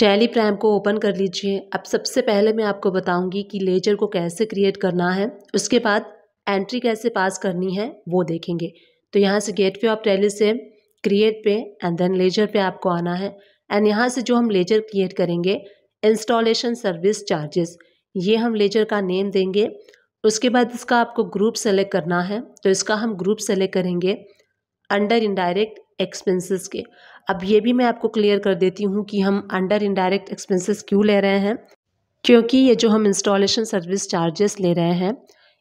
tally pram को open कर लीजिए अब सबसे पहले मैं आपको बताऊंगी कि लेजर को कैसे क्रिएट करना है उसके बाद एंट्री कैसे पास करनी है वो देखेंगे तो यहाँ से गेट वे ऑफ टैली से क्रिएट पे एंड देन लेजर पे आपको आना है एंड यहाँ से जो हम लेजर क्रिएट करेंगे इंस्टॉलेशन सर्विस चार्जेस ये हम लेजर का नेम देंगे उसके बाद इसका आपको ग्रुप सेलेक्ट करना है तो इसका हम ग्रुप सेलेक्ट करेंगे अंडर इनडायरेक्ट एक्सपेंसेस के अब ये भी मैं आपको क्लियर कर देती हूँ कि हम अंडर इनडायरेक्ट एक्सपेंसेस क्यों ले रहे हैं क्योंकि ये जो हम इंस्टॉलेशन सर्विस चार्जेस ले रहे हैं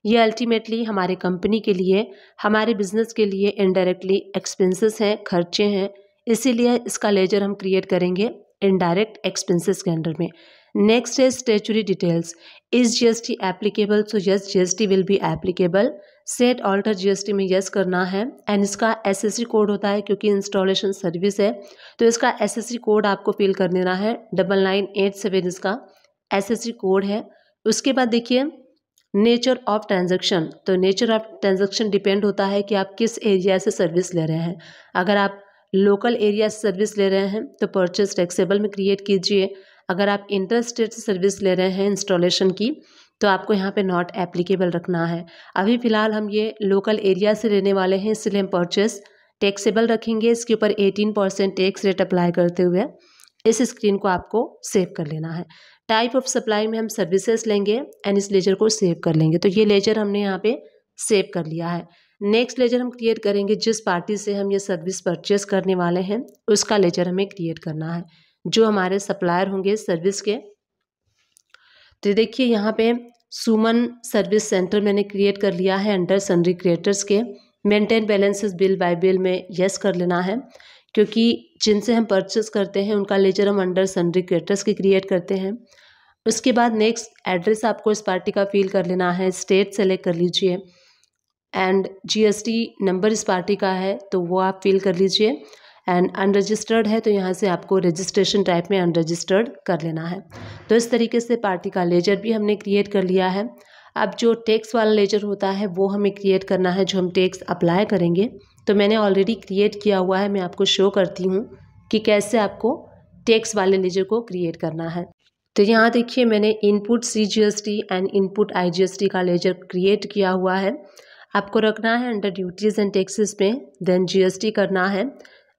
ये अल्टीमेटली हमारे कंपनी के लिए हमारे बिजनेस के लिए इनडायरेक्टली एक्सपेंसेस हैं खर्चे हैं इसीलिए इसका लेजर हम क्रिएट करेंगे इनडायरेक्ट एक्सपेंसेस के अंडर में नेक्स्ट है statutory details is G S T applicable so yes G S T will be applicable set alter GST में यस करना है एंड इसका एसएससी कोड होता है क्योंकि इंस्टॉलेशन सर्विस है तो इसका एसएससी कोड आपको फिल कर देना है डबल नाइन एट सेवन इसका एसएससी कोड है उसके बाद देखिए नेचर ऑफ ट्रांजैक्शन तो नेचर ऑफ ट्रांजैक्शन डिपेंड होता है कि आप किस एरिया से सर्विस ले रहे हैं अगर आप लोकल एरिया से सर्विस ले रहे हैं तो परचेज टैक्सेबल में क्रिएट कीजिए अगर आप इंटर स्टेट से सर्विस ले रहे हैं इंस्टॉलेशन की तो आपको यहाँ पे नॉट एप्लीकेबल रखना है अभी फ़िलहाल हम ये लोकल एरिया से लेने वाले हैं इसलिए हम परचेस टैक्सेबल रखेंगे इसके ऊपर 18 परसेंट टैक्स रेट अप्लाई करते हुए इस स्क्रीन को आपको सेव कर लेना है टाइप ऑफ सप्लाई में हम सर्विसेज लेंगे एंड इस लेजर को सेव कर लेंगे तो ये लेजर हमने यहाँ पर सेव कर लिया है नेक्स्ट लेजर हम क्रिएट करेंगे जिस पार्टी से हम ये सर्विस परचेस करने वाले हैं उसका लेजर हमें क्रिएट करना है जो हमारे सप्लायर होंगे सर्विस के तो देखिए यहाँ पे सुमन सर्विस सेंटर मैंने क्रिएट कर लिया है अंडर सनरी क्रिएटर्स के maintain balances bill by bill में यस कर लेना है क्योंकि जिनसे हम परचेस करते हैं उनका लेजर हम अंडर सनरी क्रिएटर्स के क्रिएट करते हैं उसके बाद नेक्स्ट एड्रेस आपको इस पार्टी का फिल कर लेना है स्टेट सेलेक्ट कर लीजिए एंड जीएसटी नंबर इस पार्टी का है तो वो आप फिल कर लीजिए एंड अनरजिस्टर्ड है तो यहाँ से आपको रजिस्ट्रेशन टाइप में अनरजिस्टर्ड कर लेना है तो इस तरीके से पार्टी का लेजर भी हमने क्रिएट कर लिया है अब जो टैक्स वाला लेजर होता है वो हमें क्रिएट करना है जो हम टैक्स अप्लाई करेंगे तो मैंने ऑलरेडी क्रिएट किया हुआ है मैं आपको शो करती हूँ कि कैसे आपको टैक्स वाले लेजर को क्रिएट करना है तो यहाँ देखिए मैंने input C G S T and input I G S T का लेजर क्रिएट किया हुआ है आपको रखना है अंडर ड्यूटीज़ एंड टैक्सेस में देन जी एस टी करना है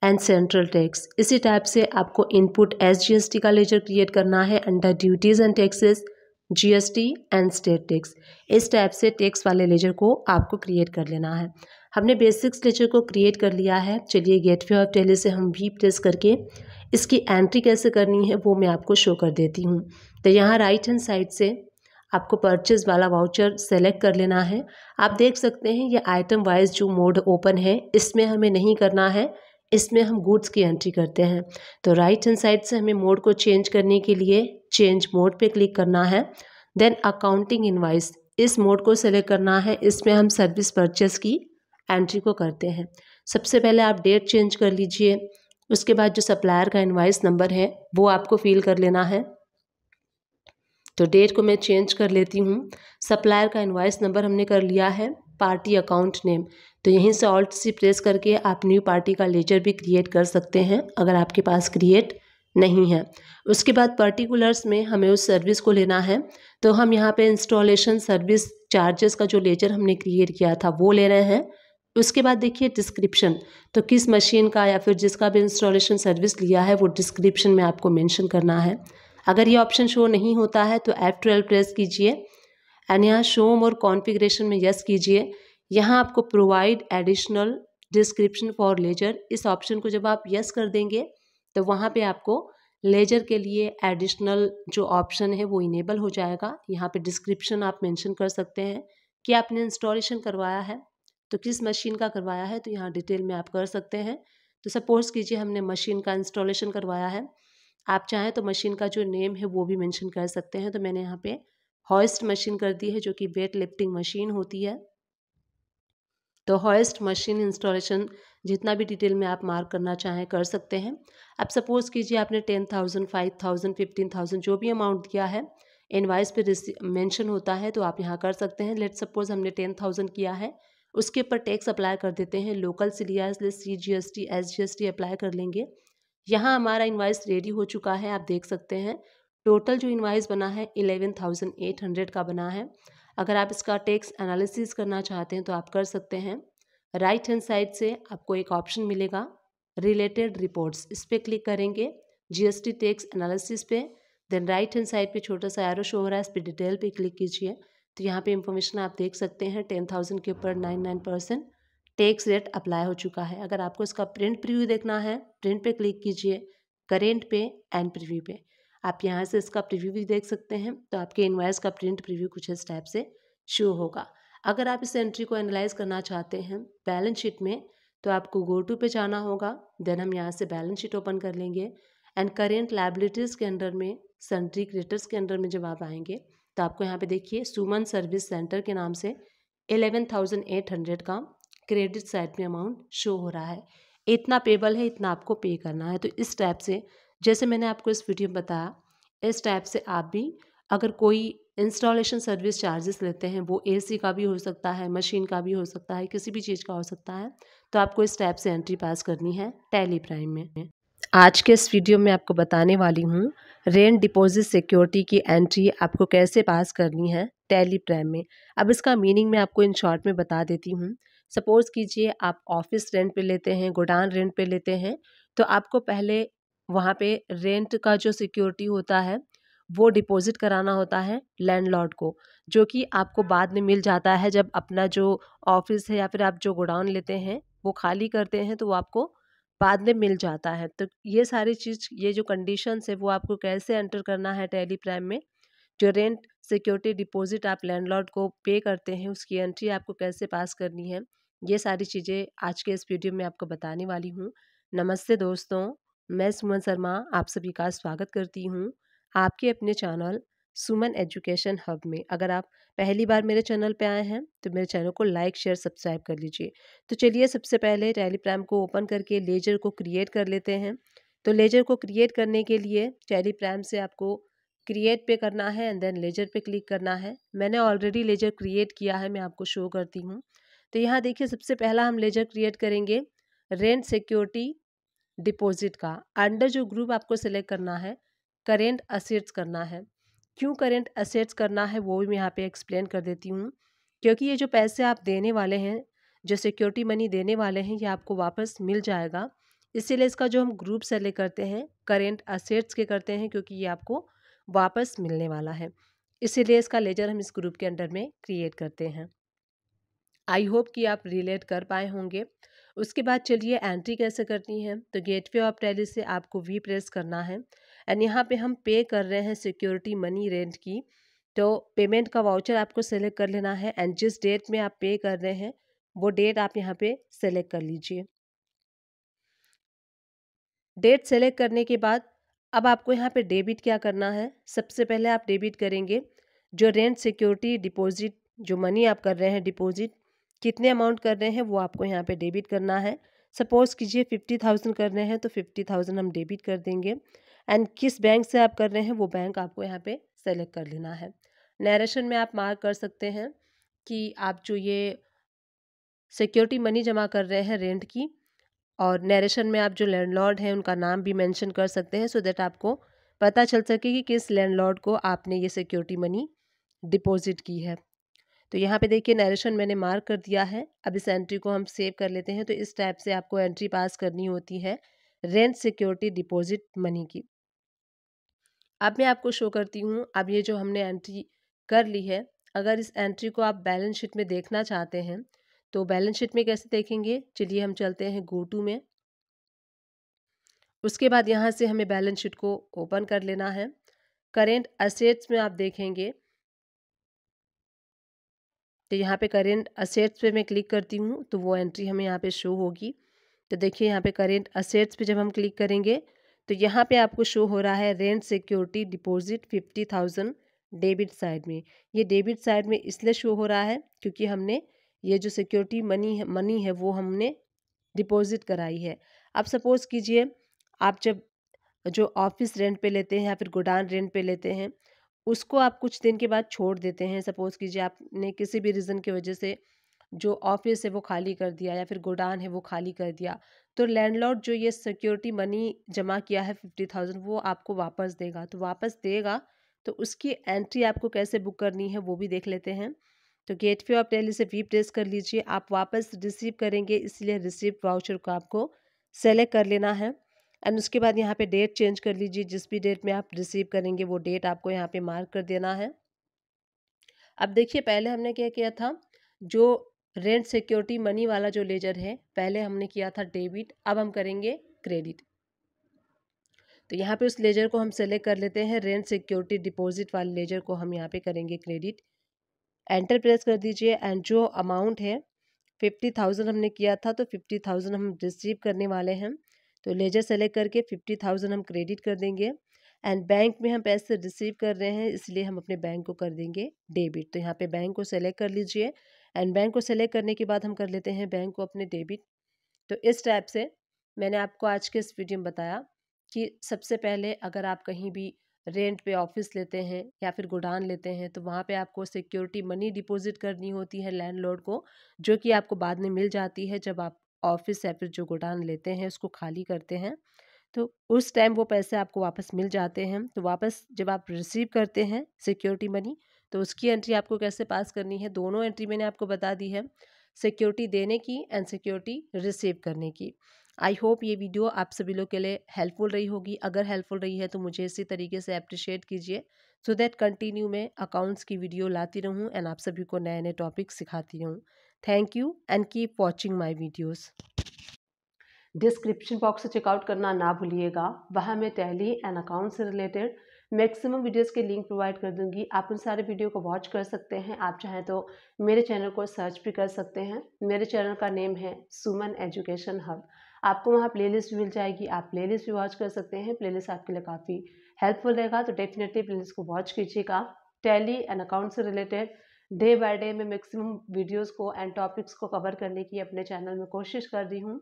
एंड सेंट्रल टैक्स इसी टाइप से आपको इनपुट एस टी का लेजर क्रिएट करना है under duties and taxes T and state tax इस टाइप से टैक्स वाले लेजर को आपको क्रिएट कर लेना है हमने बेसिक्स लेजर को क्रिएट कर लिया है चलिए गेटवे ऑफ टेली से हम भी प्रेस करके इसकी एंट्री कैसे करनी है वो मैं आपको शो कर देती हूँ तो यहाँ राइट हैंड साइड से आपको परचेज़ वाला वाउचर सेलेक्ट कर लेना है आप देख सकते हैं ये आइटम वाइज जो मोड ओपन है इसमें हमें नहीं करना है इसमें हम गुड्स की एंट्री करते हैं तो राइट हैंड साइड से हमें मोड को चेंज करने के लिए चेंज मोड पे क्लिक करना है देन अकाउंटिंग इनवाइस इस मोड को सेलेक्ट करना है इसमें हम सर्विस परचेस की एंट्री को करते हैं सबसे पहले आप डेट चेंज कर लीजिए उसके बाद जो सप्लायर का इन्वाइस नंबर है वो आपको फिल कर लेना है तो डेट को मैं चेंज कर लेती हूँ सप्लायर का इन्वाइस नंबर हमने कर लिया है पार्टी अकाउंट नेम तो यहीं से ऑल्ट सी प्रेस करके आप न्यू पार्टी का लेजर भी क्रिएट कर सकते हैं अगर आपके पास क्रिएट नहीं है उसके बाद पर्टिकुलर्स में हमें उस सर्विस को लेना है तो हम यहाँ पे इंस्टॉलेशन सर्विस चार्जेस का जो लेजर हमने क्रिएट किया था वो ले रहे हैं उसके बाद देखिए डिस्क्रिप्शन तो किस मशीन का या फिर जिसका भी इंस्टॉलेशन सर्विस लिया है वो डिस्क्रिप्शन में आपको मैंशन करना है अगर ये ऑप्शन शो नहीं होता है तो ऐप ट्वेल्व प्रेस कीजिए एंड यहाँ शो मोर कॉन्फ़िगरेशन में यस कीजिए यहाँ आपको provide additional description for ledger इस ऑप्शन को जब आप यस कर देंगे तो वहाँ पे आपको लेजर के लिए एडिशनल जो ऑप्शन है वो इनेबल हो जाएगा यहाँ पे डिस्क्रिप्शन आप मेंशन कर सकते हैं कि आपने इंस्टॉलेशन करवाया है तो किस मशीन का करवाया है तो यहाँ डिटेल में आप कर सकते हैं तो सपोज कीजिए हमने मशीन का इंस्टॉलेशन करवाया है आप चाहें तो मशीन का जो नेम है वो भी मैंशन कर सकते हैं तो मैंने यहाँ पर हॉइस्ट मशीन कर दी है जो कि वेट लिफ्टिंग मशीन होती है तो हॉइस्ट मशीन इंस्टॉलेशन जितना भी डिटेल में आप मार्क करना चाहें कर सकते हैं आप सपोज़ कीजिए आपने ten thousand five thousand fifteen thousand जो भी अमाउंट दिया है इनवाइस पे मेंशन होता है तो आप यहाँ कर सकते हैं लेट सपोज़ हमने टेन थाउजेंड किया है उसके ऊपर टैक्स अप्लाई कर देते हैं लोकल से लिया इसलिए C G S T S G S T apply कर लेंगे यहाँ हमारा इन्वाइस रेडी हो चुका है आप देख सकते हैं टोटल जो इन्वाइस बना है एलेवन थाउजेंड एट हंड्रेड का बना है अगर आप इसका टैक्स एनालिसिस करना चाहते हैं तो आप कर सकते हैं राइट हैंड साइड से आपको एक ऑप्शन मिलेगा रिलेटेड रिपोर्ट्स इस पर क्लिक करेंगे जीएसटी टैक्स एनालिसिस पे देन राइट हैंड साइड पे छोटा सा एरो शो हो रहा है इस पर डिटेल पे क्लिक कीजिए तो यहाँ पे इंफॉर्मेशन आप देख सकते हैं टेन थाउजेंड के ऊपर nine nine percent tax rate apply हो चुका है अगर आपको इसका प्रिंट प्रिव्यू देखना है प्रिंट पे क्लिक कीजिए करेंट पे एंड प्रिव्यू पे आप यहाँ से इसका प्रिव्यू भी देख सकते हैं तो आपके इन्वाइस का प्रिंट प्रिव्यू कुछ इस टाइप से शो होगा अगर आप इस एंट्री को एनालाइज करना चाहते हैं बैलेंस शीट में तो आपको गो टू पे जाना होगा देन हम यहाँ से बैलेंस शीट ओपन कर लेंगे एंड करेंट लाइबिलिटीज़ के अंडर में सेंट्री क्रिएटर्स के अंडर में जब आप आएंगे तो आपको यहाँ पे देखिए सुमन सर्विस सेंटर के नाम से एलेवन थाउजेंड एट हंड्रेड का क्रेडिट साइड में अमाउंट शो हो रहा है इतना पेबल है इतना आपको पे करना है तो इस टाइप से जैसे मैंने आपको इस वीडियो में बताया इस टाइप से आप भी अगर कोई इंस्टॉलेशन सर्विस चार्जेस लेते हैं वो एसी का भी हो सकता है मशीन का भी हो सकता है किसी भी चीज़ का हो सकता है तो आपको इस टाइप से एंट्री पास करनी है टैली प्राइम में आज के इस वीडियो में आपको बताने वाली हूँ रेंट डिपॉजिट सिक्योरिटी की एंट्री आपको कैसे पास करनी है टैली प्राइम में अब इसका मीनिंग मैं आपको इन शॉर्ट में बता देती हूँ सपोज़ कीजिए आप ऑफिस रेंट पर लेते हैं गोडान रेंट पर लेते हैं तो आपको पहले वहाँ पे रेंट का जो सिक्योरिटी होता है वो डिपॉजिट कराना होता है लैंडलॉर्ड को जो कि आपको बाद में मिल जाता है जब अपना जो ऑफिस है या फिर आप जो गोडाउन लेते हैं वो खाली करते हैं तो वो आपको बाद में मिल जाता है तो ये सारी चीज़ ये जो कंडीशंस है वो आपको कैसे एंटर करना है टेली प्राइम में जो रेंट सिक्योरिटी डिपॉजिट आप लैंडलॉर्ड को पे करते हैं उसकी एंट्री आपको कैसे पास करनी है ये सारी चीज़ें आज के इस वीडियो में आपको बताने वाली हूँ नमस्ते दोस्तों मैं सुमन शर्मा आप सभी का स्वागत करती हूँ आपके अपने चैनल सुमन एजुकेशन हब में अगर आप पहली बार मेरे चैनल पर आए हैं तो मेरे चैनल को लाइक शेयर सब्सक्राइब कर लीजिए तो चलिए सबसे पहले टेलीप्राम को ओपन करके लेजर को क्रिएट कर लेते हैं तो लेजर को क्रिएट करने के लिए टेलीप्राम से आपको क्रिएट पे करना है एंड देन लेजर पे क्लिक करना है मैंने ऑलरेडी लेजर क्रिएट किया है मैं आपको शो करती हूँ तो यहाँ देखिए सबसे पहला हम लेजर क्रिएट करेंगे रेंट सिक्योरिटी डिपॉजिट का अंडर जो ग्रुप आपको सेलेक्ट करना है करेंट असेट्स करना है क्यों करेंट असेट्स करना है वो भी मैं यहाँ पे एक्सप्लेन कर देती हूँ क्योंकि ये जो पैसे आप देने वाले हैं जो सिक्योरिटी मनी देने वाले हैं ये आपको वापस मिल जाएगा इसीलिए इसका जो हम ग्रुप सेलेक्ट करते हैं करेंट असेट्स के करते हैं क्योंकि ये आपको वापस मिलने वाला है इसीलिए इसका लेजर हम इस ग्रुप के अंडर में क्रिएट करते हैं आई होप कि आप रिलेट कर पाए होंगे उसके बाद चलिए एंट्री कैसे करनी है तो गेटवे ऑफ टैली से आपको वी प्रेस करना है एंड यहाँ पे हम पे कर रहे हैं सिक्योरिटी मनी रेंट की तो पेमेंट का वाउचर आपको सेलेक्ट कर लेना है एंड जिस डेट में आप पे कर रहे हैं वो डेट आप यहाँ पे सेलेक्ट कर लीजिए डेट सेलेक्ट करने के बाद अब आपको यहाँ पे डेबिट क्या करना है सबसे पहले आप डेबिट करेंगे जो रेंट सिक्योरिटी डिपॉजिट जो मनी आप कर रहे हैं डिपॉजिट कितने अमाउंट कर रहे हैं वो आपको यहाँ पे डेबिट करना है सपोज़ कीजिए फिफ्टी थाउजेंड कर रहे हैं तो फिफ्टी थाउजेंड हम डेबिट कर देंगे एंड किस बैंक से आप कर रहे हैं वो बैंक आपको यहाँ पे सेलेक्ट कर लेना है नरेशन में आप मार्क कर सकते हैं कि आप जो ये सिक्योरिटी मनी जमा कर रहे हैं रेंट की और नरेशन में आप जो लैंडलॉर्ड हैं उनका नाम भी मैंशन कर सकते हैं सो so दैट आपको पता चल सके कि किस लैंडलॉर्ड को आपने ये सिक्योरिटी मनी डिपॉजिट की है तो यहाँ पे देखिए नरेशन मैंने मार्क कर दिया है अब इस एंट्री को हम सेव कर लेते हैं तो इस टाइप से आपको एंट्री पास करनी होती है रेंट सिक्योरिटी डिपॉजिट मनी की अब मैं आपको शो करती हूँ अब ये जो हमने एंट्री कर ली है अगर इस एंट्री को आप बैलेंस शीट में देखना चाहते हैं तो बैलेंस शीट में कैसे देखेंगे चलिए हम चलते हैं गो टू में उसके बाद यहाँ से हमें बैलेंस शीट को ओपन कर लेना है करेंट असेट्स में आप देखेंगे तो यहाँ पे करेंट असेट्स पे मैं क्लिक करती हूँ तो वो एंट्री हमें यहाँ पे शो होगी तो देखिए यहाँ पे करेंट असेट्स पे जब हम क्लिक करेंगे तो यहाँ पे आपको शो हो रहा है rent security deposit fifty thousand debit side में ये डेबिट साइड में इसलिए शो हो रहा है क्योंकि हमने ये जो सिक्योरिटी मनी है मनी है वो हमने डिपॉजिट कराई है अब सपोज़ कीजिए आप जब जो ऑफिस रेंट पर लेते हैं या फिर गोडान रेंट पर लेते हैं उसको आप कुछ दिन के बाद छोड़ देते हैं सपोज़ कीजिए आपने किसी भी रीज़न की वजह से जो ऑफिस है वो खाली कर दिया या फिर गोडान है वो खाली कर दिया तो लैंडलॉर्ड जो ये सिक्योरिटी मनी जमा किया है फिफ्टी थाउजेंड वो आपको वापस देगा तो वापस देगा तो उसकी एंट्री आपको कैसे बुक करनी है वो भी देख लेते हैं तो गेट पे आप डेली से वी प्रेस कर लीजिए आप वापस रिसीव करेंगे इसलिए रिसीव वाउचर को आपको सेलेक्ट कर लेना है एंड उसके बाद यहाँ पे डेट चेंज कर लीजिए जिस भी डेट में आप रिसीव करेंगे वो डेट आपको यहाँ पे मार्क कर देना है अब देखिए पहले हमने क्या किया था जो रेंट सिक्योरिटी मनी वाला जो लेजर है पहले हमने किया था डेबिट अब हम करेंगे क्रेडिट तो यहाँ पे उस लेजर को हम सेलेक्ट कर लेते हैं रेंट सिक्योरिटी डिपॉजिट वाले लेजर को हम यहाँ पे करेंगे क्रेडिट एंटर प्रेस कर दीजिए एंड जो अमाउंट है फिफ्टी थाउजेंड हमने किया था तो फिफ्टी थाउजेंड हम रिसीव करने वाले हैं तो लेजर सेलेक्ट करके फिफ्टी थाउजेंड हम क्रेडिट कर देंगे एंड बैंक में हम पैसे रिसीव कर रहे हैं इसलिए हम अपने बैंक को कर देंगे डेबिट तो यहाँ पे बैंक को सेलेक्ट कर लीजिए एंड बैंक को सेलेक्ट करने के बाद हम कर लेते हैं बैंक को अपने डेबिट तो इस टाइप से मैंने आपको आज के इस वीडियो में बताया कि सबसे पहले अगर आप कहीं भी रेंट पे ऑफिस लेते हैं या फिर गोडान लेते हैं तो वहाँ पे आपको सिक्योरिटी मनी डिपॉजिट करनी होती है लैंडलॉर्ड को जो कि आपको बाद में मिल जाती है जब आप ऑफिस या फिर जो गोडाउन लेते हैं उसको खाली करते हैं तो उस टाइम वो पैसे आपको वापस मिल जाते हैं तो वापस जब आप रिसीव करते हैं सिक्योरिटी मनी तो उसकी एंट्री आपको कैसे पास करनी है दोनों एंट्री मैंने आपको बता दी है सिक्योरिटी देने की एंड सिक्योरिटी रिसीव करने की आई होप ये वीडियो आप सभी लोग के लिए हेल्पफुल रही होगी अगर हेल्पफुल रही है तो मुझे इसी तरीके से अप्रिशिएट कीजिए सो दैट कंटिन्यू मैं अकाउंट्स की वीडियो लाती रहूँ एंड आप सभी को नए नए टॉपिक सिखाती रहूँ thank you and keep watching my videos description box से चेकआउट करना ना भूलिएगा वहाँ मैं टैली एंड अकाउंट से रिलेटेड मैक्सिमम वीडियोस के लिंक प्रोवाइड कर दूंगी आप उन सारे वीडियो को वॉच कर सकते हैं आप चाहें तो मेरे चैनल को सर्च भी कर सकते हैं मेरे चैनल का नेम है सुमन एजुकेशन हब आपको वहाँ प्लेलिस्ट मिल जाएगी आप प्लेलिस्ट भी वॉच कर सकते हैं प्लेलिस्ट आपके लिए काफ़ी हेल्पफुल रहेगा तो डेफिनेटली प्लेलिस्ट को वॉच कीजिएगा टैली एंड अकाउंट से रिलेटेड डे बाय डे मैं मैक्सिमम वीडियोस को एंड टॉपिक्स को कवर करने की अपने चैनल में कोशिश कर रही हूँ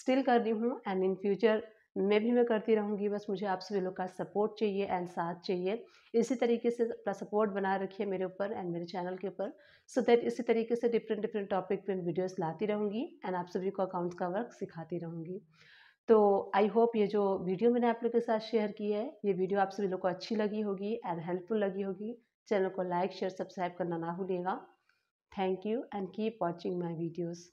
स्टिल कर रही हूँ एंड इन फ्यूचर मैं भी मैं करती रहूँगी बस मुझे आप सभी लोग का सपोर्ट चाहिए एंड साथ चाहिए इसी तरीके से अपना सपोर्ट बना रखिए मेरे ऊपर एंड मेरे चैनल के ऊपर सो दैट इसी तरीके से डिफरेंट डिफरेंट टॉपिक पर वीडियोस लाती रहूँगी एंड आप सभी को अकाउंट्स का वर्क सिखाती रहूँगी तो आई होप ये जो वीडियो मैंने आप लोग के साथ शेयर की है ये वीडियो आप सभी लोग को अच्छी लगी होगी एंड हेल्पफुल लगी होगी चैनल को लाइक शेयर सब्सक्राइब करना ना भूलिएगा thank you and keep watching my videos